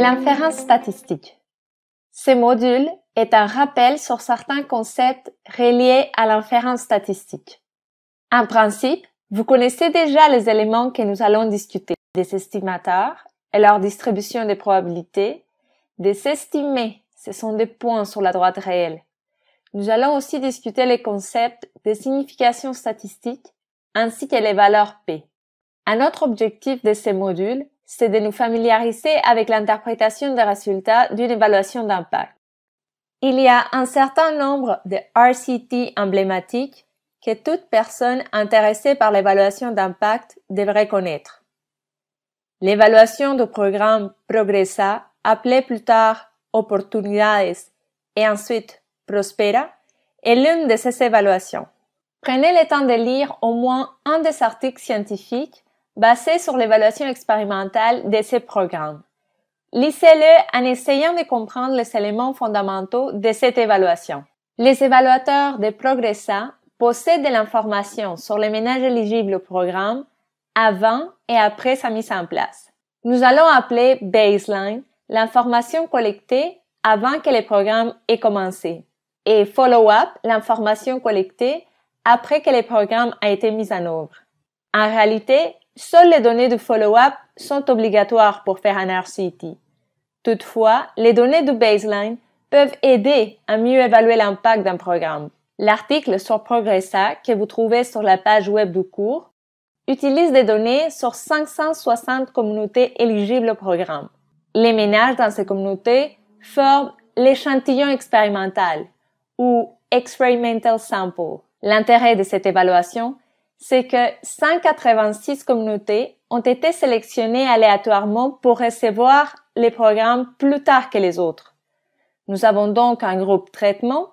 L'inférence statistique. Ce module est un rappel sur certains concepts reliés à l'inférence statistique. En principe, vous connaissez déjà les éléments que nous allons discuter, des estimateurs et leur distribution des probabilités, des estimés, ce sont des points sur la droite réelle. Nous allons aussi discuter les concepts des significations statistiques ainsi que les valeurs P. Un autre objectif de ce module c'est de nous familiariser avec l'interprétation des résultats d'une évaluation d'impact. Il y a un certain nombre de RCT emblématiques que toute personne intéressée par l'évaluation d'impact devrait connaître. L'évaluation du programme PROGRESA, appelée plus tard Opportunidades et ensuite Prospera, est l'une de ces évaluations. Prenez le temps de lire au moins un des articles scientifiques basé sur l'évaluation expérimentale de ces programmes. Lisez-le en essayant de comprendre les éléments fondamentaux de cette évaluation. Les évaluateurs de Progressa possèdent de l'information sur les ménages éligibles au programme avant et après sa mise en place. Nous allons appeler baseline l'information collectée avant que le programme ait commencé et follow-up l'information collectée après que le programme a été mis en œuvre. En réalité, seules les données de follow-up sont obligatoires pour faire un RCT. Toutefois, les données de baseline peuvent aider à mieux évaluer l'impact d'un programme. L'article sur Progressa que vous trouvez sur la page web du cours utilise des données sur 560 communautés éligibles au programme. Les ménages dans ces communautés forment l'échantillon expérimental ou experimental sample. L'intérêt de cette évaluation c'est que 186 communautés ont été sélectionnées aléatoirement pour recevoir les programmes plus tard que les autres. Nous avons donc un groupe traitement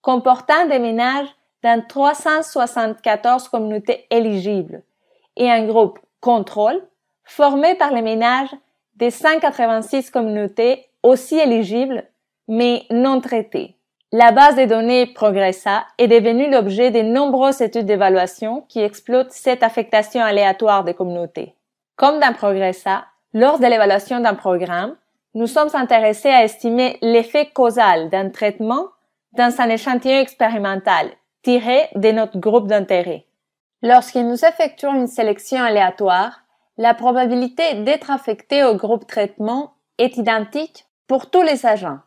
comportant des ménages dans 374 communautés éligibles et un groupe contrôle formé par les ménages des 186 communautés aussi éligibles mais non traitées. La base des données Progressa est devenue l'objet de nombreuses études d'évaluation qui exploitent cette affectation aléatoire des communautés. Comme dans Progressa, lors de l'évaluation d'un programme, nous sommes intéressés à estimer l'effet causal d'un traitement dans un échantillon expérimental tiré de notre groupe d'intérêt. Lorsque nous effectuons une sélection aléatoire, la probabilité d'être affecté au groupe traitement est identique pour tous les agents.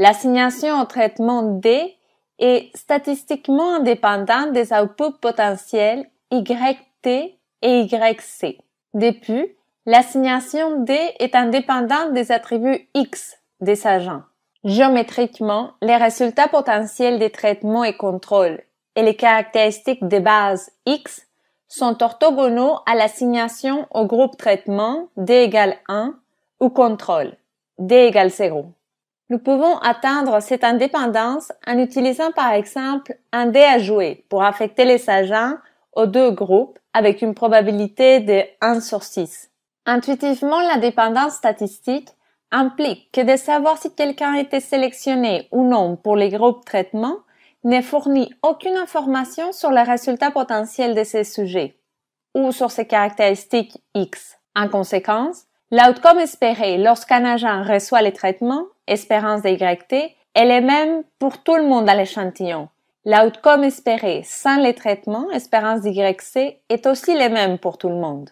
L'assignation au traitement D est statistiquement indépendante des outputs potentiels YT et YC. Depuis, l'assignation D est indépendante des attributs X des agents. Géométriquement, les résultats potentiels des traitements et contrôles et les caractéristiques des bases X sont orthogonaux à l'assignation au groupe traitement D égale 1 ou contrôle D égale 0. Nous pouvons atteindre cette indépendance en utilisant par exemple un dé à jouer pour affecter les agents aux deux groupes avec une probabilité de 1 sur 6. Intuitivement, l'indépendance statistique implique que de savoir si quelqu'un a été sélectionné ou non pour les groupes traitement n'est fourni aucune information sur les résultats potentiels de ces sujets ou sur ses caractéristiques X. En conséquence, l'outcome espéré lorsqu'un agent reçoit les traitements espérance de YT, elle est même pour tout le monde à l'échantillon. L'outcome espéré sans les traitements, espérance d'YC, est aussi le même pour tout le monde.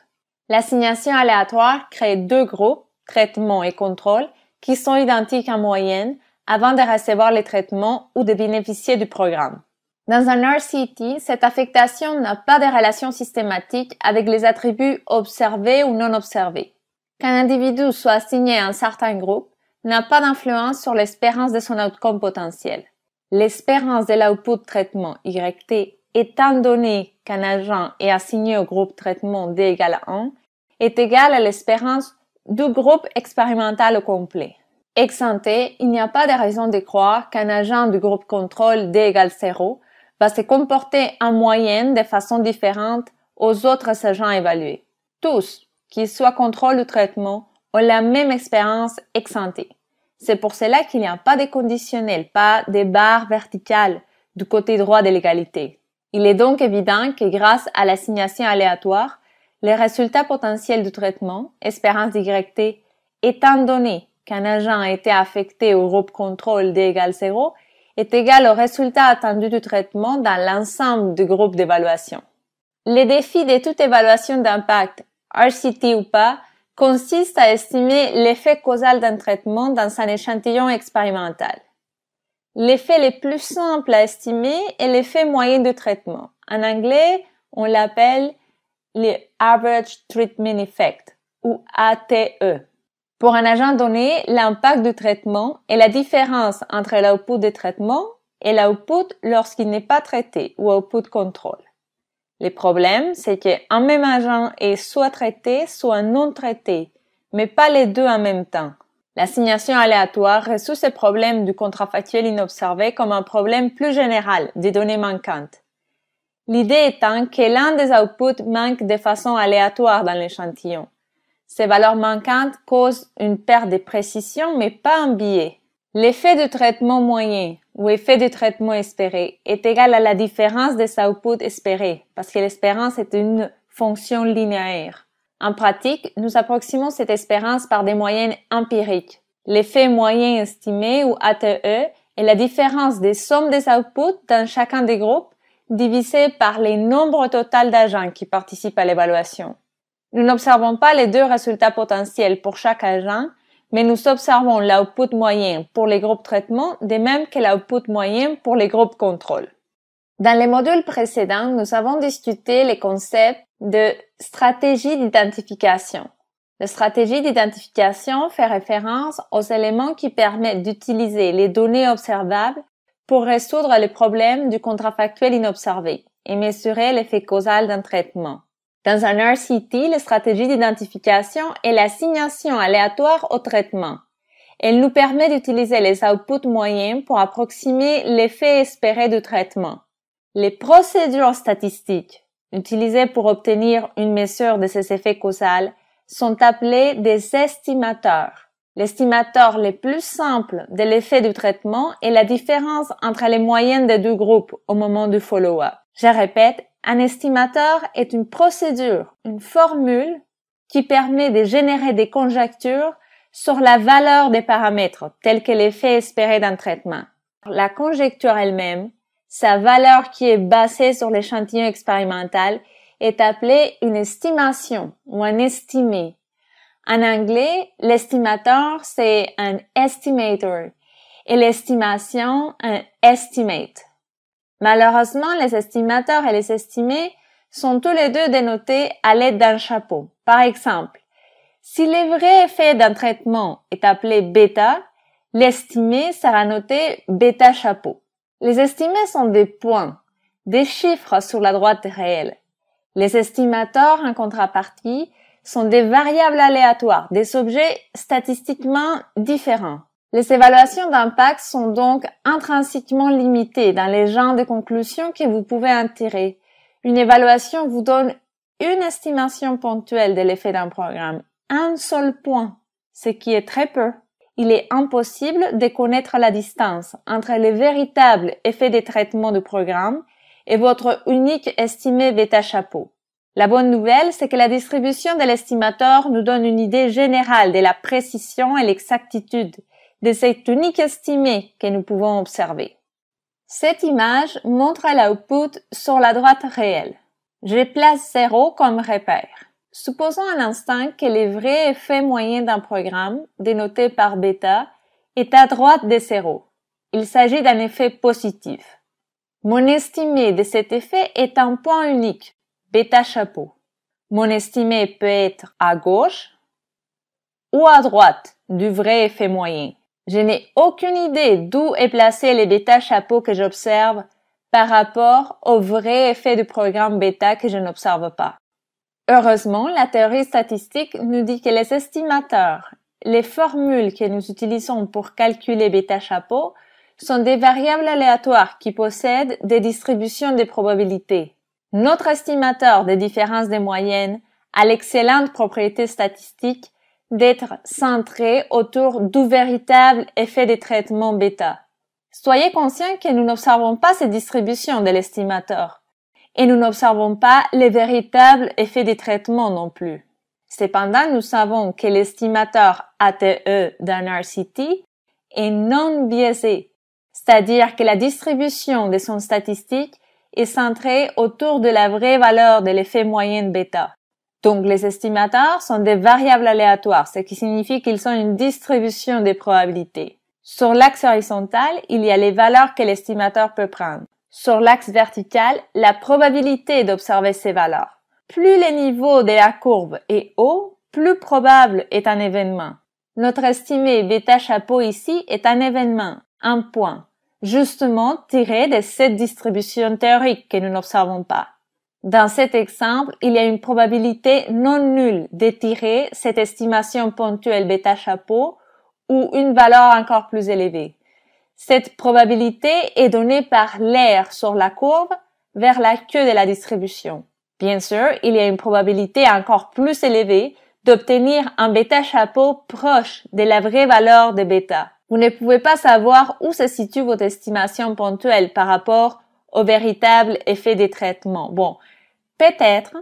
L'assignation aléatoire crée deux groupes, traitement et contrôle, qui sont identiques en moyenne avant de recevoir les traitements ou de bénéficier du programme. Dans un RCT, cette affectation n'a pas de relation systématique avec les attributs observés ou non observés. Qu'un individu soit assigné à un certain groupe, n'a pas d'influence sur l'espérance de son outcome potentiel. L'espérance de l'output traitement YT, étant donné qu'un agent est assigné au groupe traitement D égale 1, est égale à l'espérance du groupe expérimental au complet. Exempté, il n'y a pas de raison de croire qu'un agent du groupe contrôle D égale 0 va se comporter en moyenne de façon différente aux autres agents évalués. Tous, qu'ils soient contrôle ou traitement, ont la même expérience ex C'est pour cela qu'il n'y a pas de conditionnel, pas de barre verticale du côté droit de l'égalité. Il est donc évident que grâce à l'assignation aléatoire, les résultats potentiels du traitement, espérance Yt, étant donné qu'un agent a été affecté au groupe contrôle D égale 0, est égal au résultat attendu du traitement dans l'ensemble du groupe d'évaluation. Les défis de toute évaluation d'impact, RCT ou pas, consiste à estimer l'effet causal d'un traitement dans un échantillon expérimental. L'effet le plus simple à estimer est l'effet moyen de traitement. En anglais, on l'appelle le Average Treatment Effect ou ATE. Pour un agent donné, l'impact du traitement est la différence entre l'output de traitement et l'output lorsqu'il n'est pas traité ou output contrôle. Le problème, c'est qu'un même agent est soit traité, soit non traité, mais pas les deux en même temps. L'assignation aléatoire résout ce problème du contrafactuel inobservé comme un problème plus général des données manquantes. L'idée étant que l'un des outputs manque de façon aléatoire dans l'échantillon. Ces valeurs manquantes causent une perte de précision mais pas un biais. L'effet de traitement moyen ou effet de traitement espéré est égal à la différence des outputs espérés, parce que l'espérance est une fonction linéaire. En pratique, nous approximons cette espérance par des moyennes empiriques. L'effet moyen estimé ou ATE est la différence des sommes des outputs dans chacun des groupes divisé par le nombre total d'agents qui participent à l'évaluation. Nous n'observons pas les deux résultats potentiels pour chaque agent, mais nous observons l'output moyen pour les groupes traitement de même que l'output moyen pour les groupes contrôle. Dans les modules précédents, nous avons discuté les concepts de stratégie d'identification. La stratégie d'identification fait référence aux éléments qui permettent d'utiliser les données observables pour résoudre les problèmes du contrafactuel inobservé et mesurer l'effet causal d'un traitement. Dans un RCT, la stratégie d'identification est l'assignation aléatoire au traitement. Elle nous permet d'utiliser les outputs moyens pour approximer l'effet espéré du traitement. Les procédures statistiques utilisées pour obtenir une mesure de ces effets causaux sont appelées des estimateurs. L'estimateur le plus simple de l'effet du traitement est la différence entre les moyennes des deux groupes au moment du follow-up. Je répète, un estimateur est une procédure, une formule qui permet de générer des conjectures sur la valeur des paramètres tels que l'effet espéré d'un traitement. La conjecture elle-même, sa valeur qui est basée sur l'échantillon expérimental, est appelée une estimation ou un estimé. En anglais, l'estimateur, c'est un estimator et l'estimation, un estimate. Malheureusement, les estimateurs et les estimés sont tous les deux dénotés à l'aide d'un chapeau. Par exemple, si le vrai effet d'un traitement est appelé bêta, l'estimé sera noté bêta chapeau. Les estimés sont des points, des chiffres sur la droite réelle. Les estimateurs, en contrepartie, sont des variables aléatoires, des objets statistiquement différents. Les évaluations d'impact sont donc intrinsèquement limitées dans les genres de conclusions que vous pouvez en tirer. Une évaluation vous donne une estimation ponctuelle de l'effet d'un programme, un seul point, ce qui est très peu. Il est impossible de connaître la distance entre les véritables effets des traitements du programme et votre unique estimé bêta chapeau. La bonne nouvelle, c'est que la distribution de l'estimateur nous donne une idée générale de la précision et l'exactitude de cette unique estimée que nous pouvons observer. Cette image montre l'output sur la droite réelle. Je place 0 comme repère. Supposons à l'instant que le vrai effet moyen d'un programme, dénoté par bêta, est à droite de 0. Il s'agit d'un effet positif. Mon estimé de cet effet est un point unique, bêta chapeau. Mon estimé peut être à gauche ou à droite du vrai effet moyen, je n'ai aucune idée d'où est placé les bêta chapeaux que j'observe par rapport au vrai effet du programme bêta que je n'observe pas. Heureusement, la théorie statistique nous dit que les estimateurs, les formules que nous utilisons pour calculer bêta chapeau sont des variables aléatoires qui possèdent des distributions de probabilités. Notre estimateur des différences des moyennes a l'excellente propriété statistique d'être centré autour du véritable effet des traitements bêta. Soyez conscients que nous n'observons pas ces distributions de l'estimateur et nous n'observons pas les véritables effets des traitements non plus. Cependant, nous savons que l'estimateur ATE d'un RCT est non biaisé, c'est-à-dire que la distribution de son statistique est centrée autour de la vraie valeur de l'effet moyen bêta. Donc les estimateurs sont des variables aléatoires, ce qui signifie qu'ils sont une distribution des probabilités. Sur l'axe horizontal, il y a les valeurs que l'estimateur peut prendre. Sur l'axe vertical, la probabilité d'observer ces valeurs. Plus les niveaux de la courbe est haut, plus probable est un événement. Notre estimé bêta chapeau ici est un événement, un point, justement tiré de cette distribution théorique que nous n'observons pas. Dans cet exemple, il y a une probabilité non nulle d'étirer cette estimation ponctuelle bêta chapeau ou une valeur encore plus élevée. Cette probabilité est donnée par l'air sur la courbe vers la queue de la distribution. Bien sûr, il y a une probabilité encore plus élevée d'obtenir un bêta chapeau proche de la vraie valeur de bêta. Vous ne pouvez pas savoir où se situe votre estimation ponctuelle par rapport au véritable effet des traitements. Bon, Peut-être,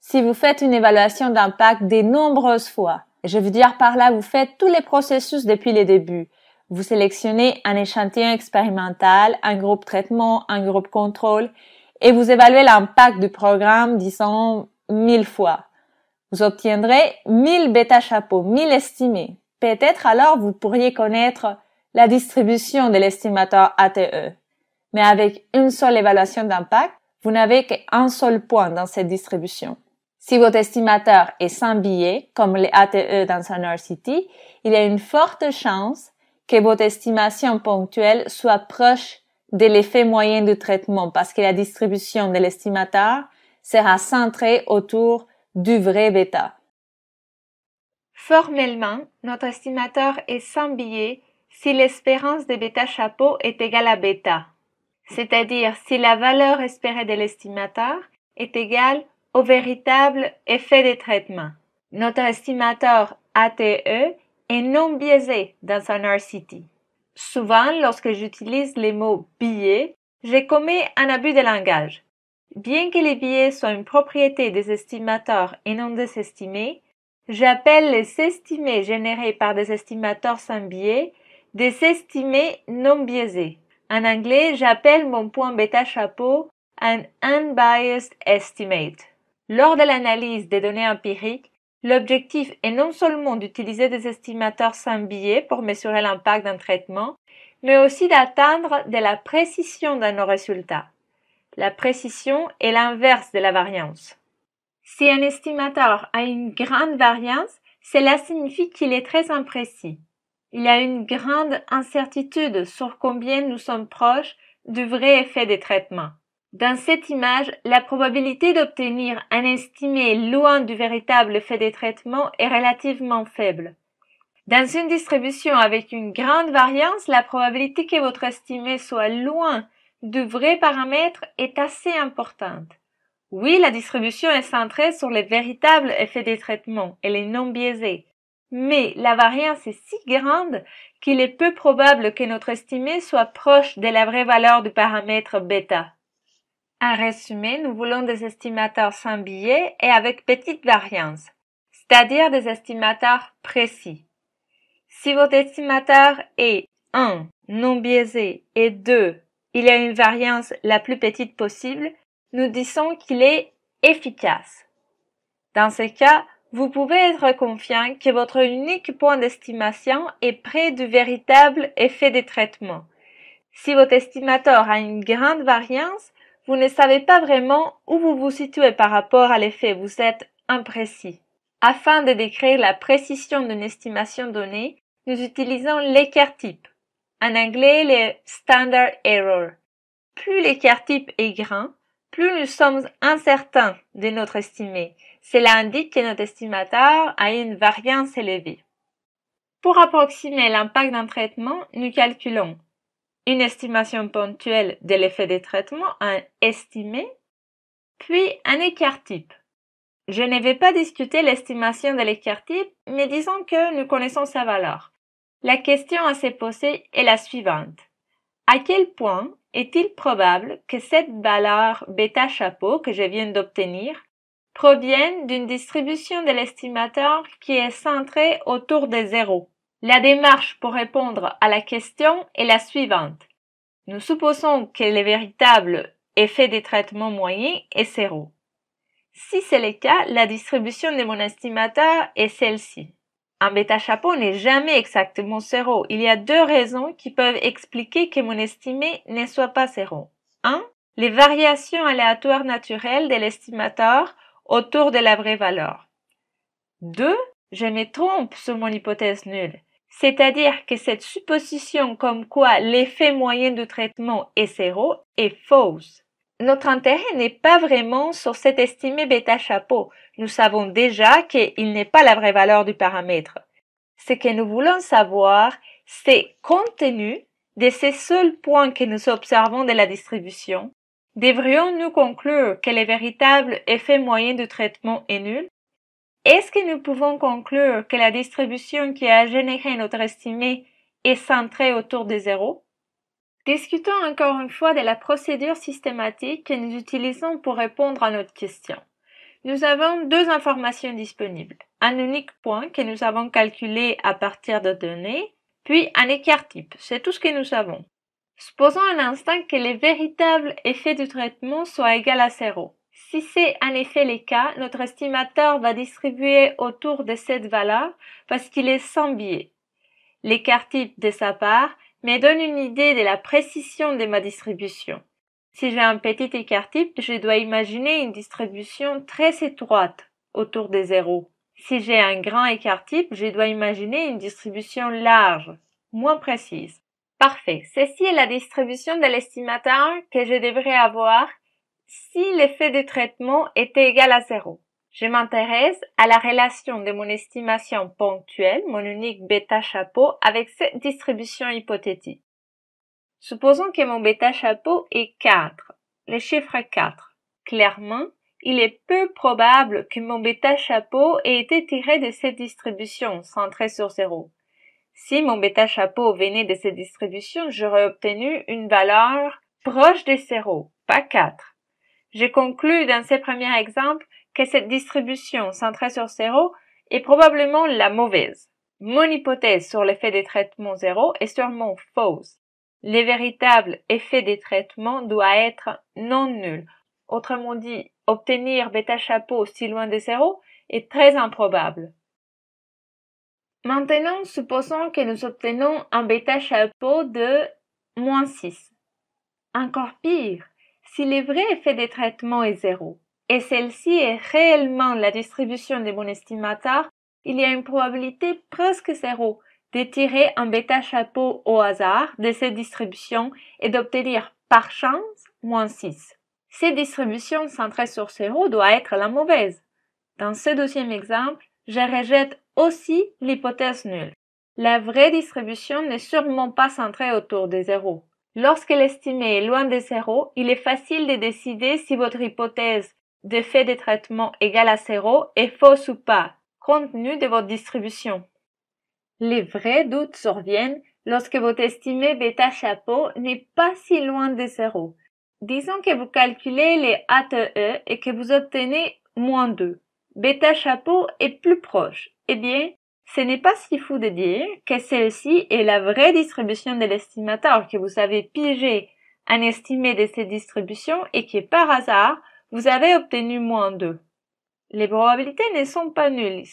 si vous faites une évaluation d'impact des nombreuses fois. Je veux dire par là, vous faites tous les processus depuis les débuts. Vous sélectionnez un échantillon expérimental, un groupe traitement, un groupe contrôle, et vous évaluez l'impact du programme, disons, mille fois. Vous obtiendrez mille bêta chapeaux, mille estimés. Peut-être alors vous pourriez connaître la distribution de l'estimateur ATE. Mais avec une seule évaluation d'impact, vous n'avez qu'un seul point dans cette distribution. Si votre estimateur est sans billets, comme les ATE dans Sonar City, il y a une forte chance que votre estimation ponctuelle soit proche de l'effet moyen du traitement parce que la distribution de l'estimateur sera centrée autour du vrai bêta. Formellement, notre estimateur est sans billets si l'espérance de bêta chapeau est égale à bêta c'est-à-dire si la valeur espérée de l'estimateur est égale au véritable effet des traitements. Notre estimateur ATE est non biaisé dans son RCT. Souvent, lorsque j'utilise les mots billets », j'ai commis un abus de langage. Bien que les billets soient une propriété des estimateurs et non des estimés, j'appelle les estimés générés par des estimateurs sans billets « des estimés non biaisés. En anglais, j'appelle mon point bêta chapeau un unbiased estimate. Lors de l'analyse des données empiriques, l'objectif est non seulement d'utiliser des estimateurs sans billets pour mesurer l'impact d'un traitement, mais aussi d'atteindre de la précision dans nos résultats. La précision est l'inverse de la variance. Si un estimateur a une grande variance, cela signifie qu'il est très imprécis. Il y a une grande incertitude sur combien nous sommes proches du vrai effet des traitements. Dans cette image, la probabilité d'obtenir un estimé loin du véritable effet des traitements est relativement faible. Dans une distribution avec une grande variance, la probabilité que votre estimé soit loin du vrai paramètre est assez importante. Oui, la distribution est centrée sur les véritables effets des traitements. et les non biaisés mais la variance est si grande qu'il est peu probable que notre estimé soit proche de la vraie valeur du paramètre bêta. En résumé, nous voulons des estimateurs sans billets et avec petite variance, c'est-à-dire des estimateurs précis. Si votre estimateur est 1. non biaisé et 2. il a une variance la plus petite possible, nous disons qu'il est efficace. Dans ce cas, vous pouvez être confiant que votre unique point d'estimation est près du véritable effet des traitements. Si votre estimateur a une grande variance, vous ne savez pas vraiment où vous vous situez par rapport à l'effet, vous êtes imprécis. Afin de décrire la précision d'une estimation donnée, nous utilisons l'écart type. En anglais, le standard error. Plus l'écart type est grand, plus nous sommes incertains de notre estimé. Cela indique que notre estimateur a une variance élevée. Pour approximer l'impact d'un traitement, nous calculons une estimation ponctuelle de l'effet des traitements, un estimé, puis un écart type. Je ne vais pas discuter l'estimation de l'écart type, mais disons que nous connaissons sa valeur. La question à se poser est la suivante. À quel point est-il probable que cette valeur bêta chapeau que je viens d'obtenir proviennent d'une distribution de l'estimateur qui est centrée autour des zéros. La démarche pour répondre à la question est la suivante. Nous supposons que le véritable effet des traitements moyens est zéro. Si c'est le cas, la distribution de mon estimateur est celle-ci. Un bêta chapeau n'est jamais exactement zéro. Il y a deux raisons qui peuvent expliquer que mon estimé ne soit pas zéro. 1. Les variations aléatoires naturelles de l'estimateur autour de la vraie valeur. 2. Je me trompe sur mon hypothèse nulle. C'est-à-dire que cette supposition comme quoi l'effet moyen du traitement est zéro est fausse. Notre intérêt n'est pas vraiment sur cet estimé bêta chapeau. Nous savons déjà qu'il n'est pas la vraie valeur du paramètre. Ce que nous voulons savoir, c'est compte tenu de ces seuls points que nous observons de la distribution, Devrions-nous conclure que le véritable effet moyen de traitement est nul Est-ce que nous pouvons conclure que la distribution qui a généré notre estimée est centrée autour de zéros Discutons encore une fois de la procédure systématique que nous utilisons pour répondre à notre question. Nous avons deux informations disponibles, un unique point que nous avons calculé à partir de données, puis un écart type, c'est tout ce que nous savons. Supposons un instant que les véritables effets du traitement soient égaux à zéro. Si c'est en effet le cas, notre estimateur va distribuer autour de cette valeur parce qu'il est sans biais. L'écart type de sa part me donne une idée de la précision de ma distribution. Si j'ai un petit écart type, je dois imaginer une distribution très étroite autour de zéro. Si j'ai un grand écart type, je dois imaginer une distribution large, moins précise. Parfait. Ceci est la distribution de l'estimateur que je devrais avoir si l'effet du traitement était égal à zéro. Je m'intéresse à la relation de mon estimation ponctuelle, mon unique bêta chapeau, avec cette distribution hypothétique. Supposons que mon bêta chapeau est 4, le chiffre 4. Clairement, il est peu probable que mon bêta chapeau ait été tiré de cette distribution centrée sur 0. Si mon bêta chapeau venait de cette distribution, j'aurais obtenu une valeur proche de zéro, pas 4. J'ai conclu dans ce premier exemple que cette distribution centrée sur zéro est probablement la mauvaise. Mon hypothèse sur l'effet des traitements zéro est sûrement fausse. Les véritable effet des traitements doit être non nul. Autrement dit, obtenir bêta chapeau si loin de zéro est très improbable. Maintenant, supposons que nous obtenons un bêta chapeau de moins 6. Encore pire, si le vrai effet des traitements est zéro, et celle-ci est réellement la distribution des bons estimateurs, il y a une probabilité presque zéro de tirer un bêta chapeau au hasard de cette distribution et d'obtenir par chance moins 6. Cette distribution centrée sur zéro doit être la mauvaise. Dans ce deuxième exemple, je rejette aussi l'hypothèse nulle. La vraie distribution n'est sûrement pas centrée autour des zéro. Lorsque l'estimé est loin de zéro, il est facile de décider si votre hypothèse d'effet de traitement égal à zéro est fausse ou pas, compte tenu de votre distribution. Les vrais doutes surviennent lorsque votre estimé bêta chapeau n'est pas si loin de zéro. Disons que vous calculez les ATE et que vous obtenez moins deux. Bêta Chapeau est plus proche. Eh bien, ce n'est pas si fou de dire que celle-ci est la vraie distribution de l'estimateur que vous avez pigé un estimé de ces distributions et que par hasard, vous avez obtenu moins 2. Les probabilités ne sont pas nulles.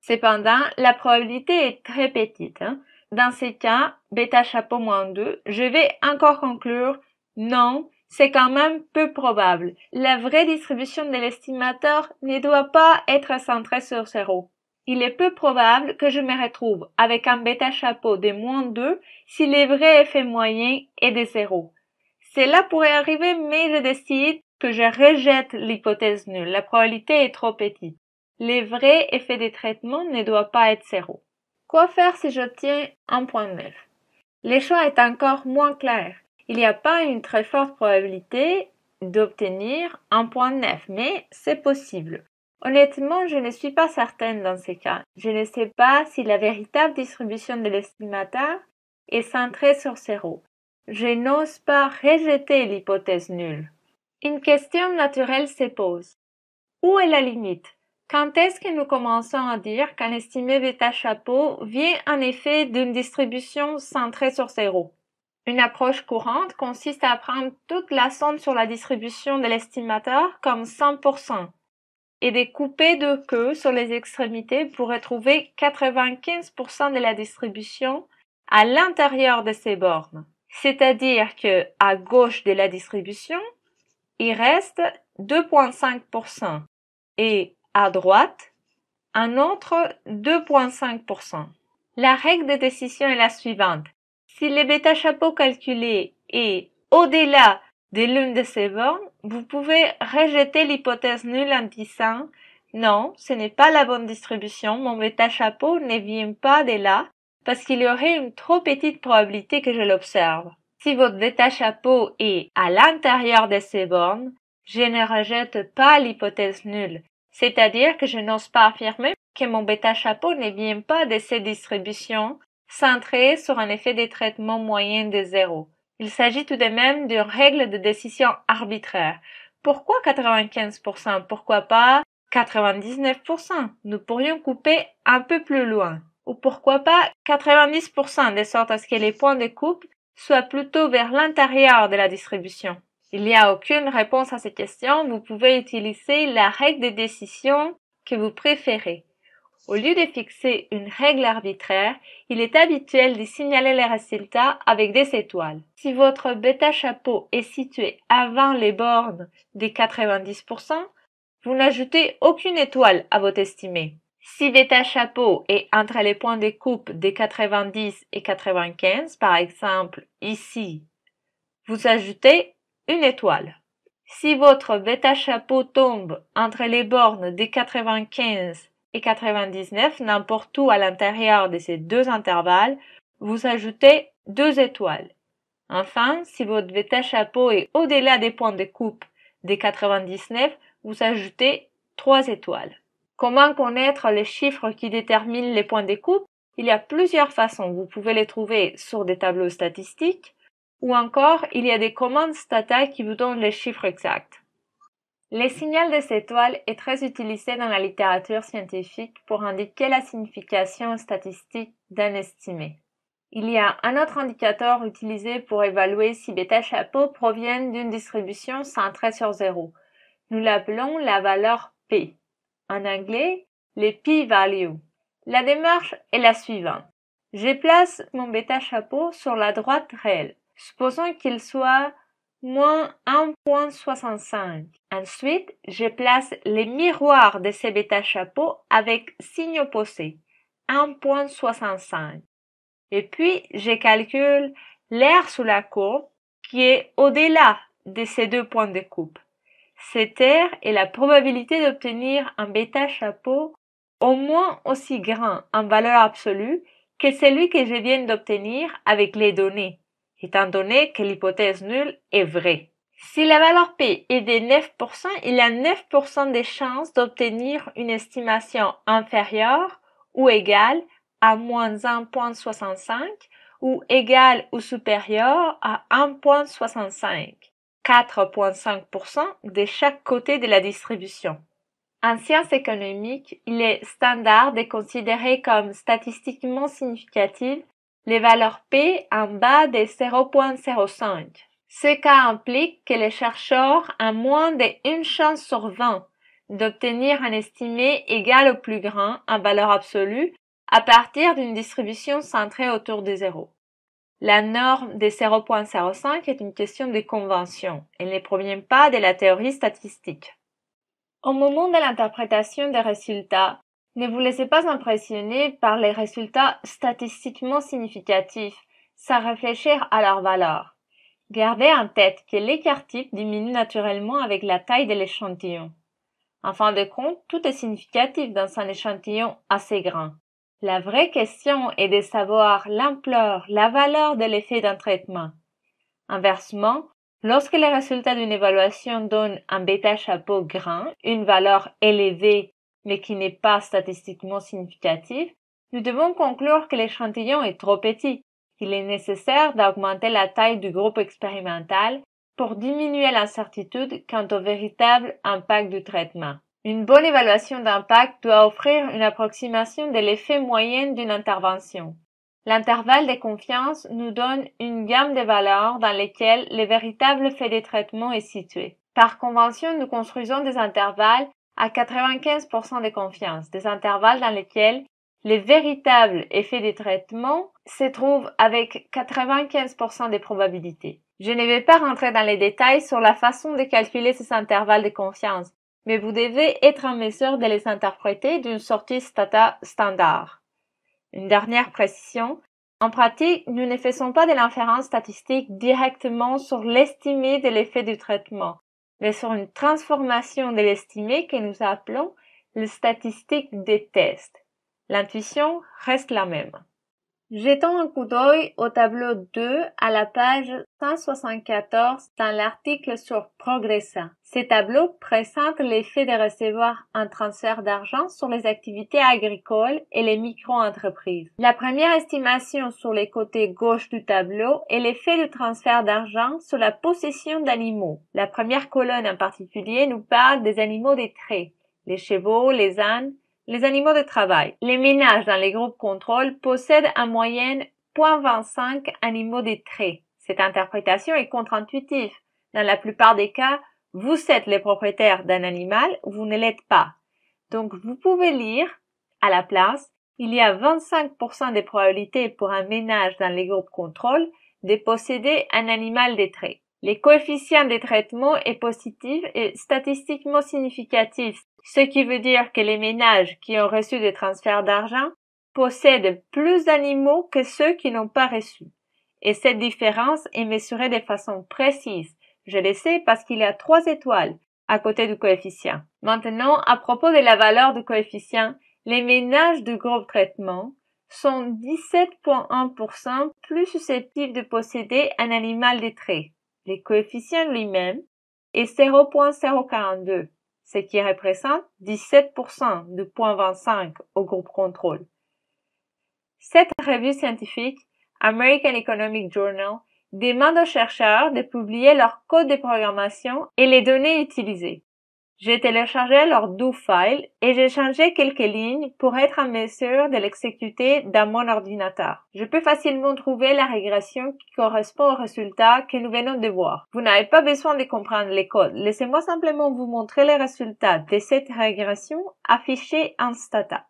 Cependant, la probabilité est très petite. Hein. Dans ces cas, bêta chapeau moins 2, je vais encore conclure non, c'est quand même peu probable. La vraie distribution de l'estimateur ne doit pas être centrée sur zéro. Il est peu probable que je me retrouve avec un bêta chapeau de moins 2 si le vrai effet moyen est de zéro. Cela pourrait arriver, mais je décide que je rejette l'hypothèse nulle. La probabilité est trop petite. Le vrai effet des traitements ne doit pas être zéro. Quoi faire si j'obtiens un point 1.9 Le choix est encore moins clair il n'y a pas une très forte probabilité d'obtenir un point neuf, mais c'est possible. Honnêtement, je ne suis pas certaine dans ce cas. Je ne sais pas si la véritable distribution de l'estimateur est centrée sur zéro. Je n'ose pas rejeter l'hypothèse nulle. Une question naturelle se pose. Où est la limite Quand est-ce que nous commençons à dire qu'un estimé bêta chapeau vient en effet d'une distribution centrée sur zéro une approche courante consiste à prendre toute la sonde sur la distribution de l'estimateur comme 100% et découper de queues sur les extrémités pour retrouver 95% de la distribution à l'intérieur de ces bornes. C'est-à-dire que à gauche de la distribution, il reste 2.5% et à droite, un autre 2.5%. La règle de décision est la suivante. Si le bêta chapeau calculé est au-delà de l'une de ces bornes, vous pouvez rejeter l'hypothèse nulle en disant non, ce n'est pas la bonne distribution, mon bêta chapeau ne vient pas de là parce qu'il y aurait une trop petite probabilité que je l'observe. Si votre bêta chapeau est à l'intérieur de ces bornes, je ne rejette pas l'hypothèse nulle, c'est-à-dire que je n'ose pas affirmer que mon bêta chapeau ne vient pas de ces distributions centré sur un effet des traitements moyen de zéro. Il s'agit tout de même d'une règle de décision arbitraire. Pourquoi 95% Pourquoi pas 99% Nous pourrions couper un peu plus loin. Ou pourquoi pas 90% de sorte à ce que les points de coupe soient plutôt vers l'intérieur de la distribution. Il n'y a aucune réponse à ces questions. Vous pouvez utiliser la règle de décision que vous préférez. Au lieu de fixer une règle arbitraire, il est habituel de signaler les résultats avec des étoiles. Si votre bêta chapeau est situé avant les bornes des 90%, vous n'ajoutez aucune étoile à votre estimé. Si bêta chapeau est entre les points de coupe des 90 et 95, par exemple ici, vous ajoutez une étoile. Si votre bêta chapeau tombe entre les bornes des 95 et 99 n'importe où à l'intérieur de ces deux intervalles, vous ajoutez deux étoiles. Enfin, si votre bêta chapeau est au-delà des points de coupe des 99, vous ajoutez trois étoiles. Comment connaître les chiffres qui déterminent les points de coupe Il y a plusieurs façons. Vous pouvez les trouver sur des tableaux statistiques ou encore il y a des commandes stata qui vous donnent les chiffres exacts. Le signal de cette est très utilisé dans la littérature scientifique pour indiquer la signification statistique d'un estimé. Il y a un autre indicateur utilisé pour évaluer si bêta chapeau provient d'une distribution centrée sur zéro. Nous l'appelons la valeur P. En anglais, les p-value. La démarche est la suivante. Je place mon bêta chapeau sur la droite réelle. Supposons qu'il soit moins 1.65. Ensuite, je place les miroirs de ces bêta chapeaux avec signe opposé, 1.65. Et puis, je calcule l'air sous la courbe qui est au-delà de ces deux points de coupe. Cet air est la probabilité d'obtenir un bêta chapeau au moins aussi grand en valeur absolue que celui que je viens d'obtenir avec les données étant donné que l'hypothèse nulle est vraie. Si la valeur P est de 9%, il y a 9% des chances d'obtenir une estimation inférieure ou égale à moins 1.65 ou égale ou supérieure à 1.65, 4.5% de chaque côté de la distribution. En sciences économiques, il est standard de considérer comme statistiquement significative les valeurs P en bas de 0.05, ce cas implique que les chercheurs ont moins d'une chance sur 20 d'obtenir un estimé égal au plus grand en valeur absolue à partir d'une distribution centrée autour de zéro. La norme de 0.05 est une question de convention. Elle ne provient pas de la théorie statistique. Au moment de l'interprétation des résultats, ne vous laissez pas impressionner par les résultats statistiquement significatifs, sans réfléchir à leur valeur. Gardez en tête que l'écart type diminue naturellement avec la taille de l'échantillon. En fin de compte, tout est significatif dans un échantillon assez grand. La vraie question est de savoir l'ampleur, la valeur de l'effet d'un traitement. Inversement, lorsque les résultats d'une évaluation donnent un bêta chapeau grand, une valeur élevée mais qui n'est pas statistiquement significatif, nous devons conclure que l'échantillon est trop petit. Il est nécessaire d'augmenter la taille du groupe expérimental pour diminuer l'incertitude quant au véritable impact du traitement. Une bonne évaluation d'impact doit offrir une approximation de l'effet moyen d'une intervention. L'intervalle de confiance nous donne une gamme de valeurs dans lesquelles le véritable fait des traitements est situé. Par convention, nous construisons des intervalles à 95% de confiance, des intervalles dans lesquels les véritables effets des traitements se trouvent avec 95% des probabilités. Je ne vais pas rentrer dans les détails sur la façon de calculer ces intervalles de confiance, mais vous devez être en mesure de les interpréter d'une sortie stata standard. Une dernière précision, en pratique, nous ne faisons pas de l'inférence statistique directement sur l'estimé de l'effet du traitement, sur une transformation de l'estimé que nous appelons le statistique des tests. L'intuition reste la même. Jetons un coup d'œil au tableau 2 à la page 174 dans l'article sur Progressa. Ces tableaux présentent l'effet de recevoir un transfert d'argent sur les activités agricoles et les micro-entreprises. La première estimation sur les côtés gauche du tableau est l'effet du transfert d'argent sur la possession d'animaux. La première colonne en particulier nous parle des animaux des traits, les chevaux, les ânes, les animaux de travail. Les ménages dans les groupes contrôle possèdent en moyenne 0.25 animaux de trait. Cette interprétation est contre-intuitive. Dans la plupart des cas, vous êtes le propriétaire d'un animal, vous ne l'êtes pas. Donc vous pouvez lire, à la place, il y a 25% des probabilités pour un ménage dans les groupes contrôle de posséder un animal des traits. Les coefficients des traitements est positif et statistiquement significatif ce qui veut dire que les ménages qui ont reçu des transferts d'argent possèdent plus d'animaux que ceux qui n'ont pas reçu. Et cette différence est mesurée de façon précise. Je le sais parce qu'il y a trois étoiles à côté du coefficient. Maintenant, à propos de la valeur du coefficient, les ménages de gros traitement sont 17,1% plus susceptibles de posséder un animal de Le coefficient lui-même est 0,042 ce qui représente 17% de point au groupe contrôle. Cette revue scientifique, American Economic Journal, demande aux chercheurs de publier leur code de programmation et les données utilisées. J'ai téléchargé leur do file et j'ai changé quelques lignes pour être en mesure de l'exécuter dans mon ordinateur. Je peux facilement trouver la régression qui correspond au résultat que nous venons de voir. Vous n'avez pas besoin de comprendre les codes. Laissez-moi simplement vous montrer les résultats de cette régression affichée en stata.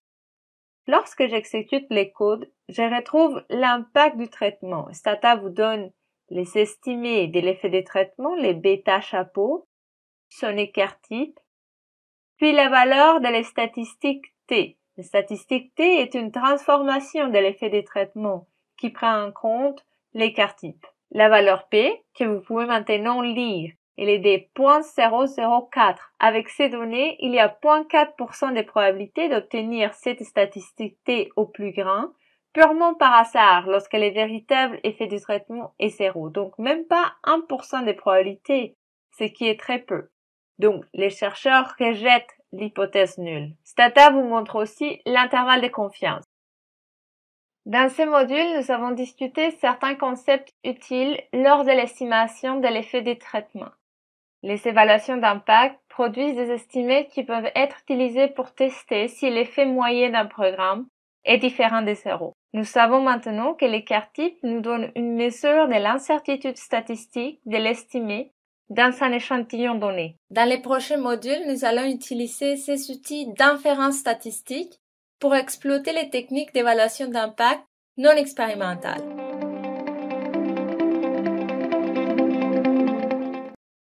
Lorsque j'exécute les codes, je retrouve l'impact du traitement. Stata vous donne les estimés de l'effet de traitement, les bêta chapeaux, son écart type, puis la valeur de la statistique T. La statistique T est une transformation de l'effet des traitements qui prend en compte l'écart type. La valeur P, que vous pouvez maintenant lire, elle est de 0.004. Avec ces données, il y a 0.4% des probabilités d'obtenir cette statistique T au plus grand, purement par hasard, lorsque le véritable effet du traitement est zéro. Donc même pas 1% des probabilités, ce qui est très peu. Donc, les chercheurs rejettent l'hypothèse nulle. Stata vous montre aussi l'intervalle de confiance. Dans ce module, nous avons discuté certains concepts utiles lors de l'estimation de l'effet des traitements. Les évaluations d'impact produisent des estimés qui peuvent être utilisés pour tester si l'effet moyen d'un programme est différent des zéros. Nous savons maintenant que l'écart type nous donne une mesure de l'incertitude statistique de l'estimé dans un échantillon donné. Dans les prochains modules, nous allons utiliser ces outils d'inférence statistique pour exploiter les techniques d'évaluation d'impact non expérimentales.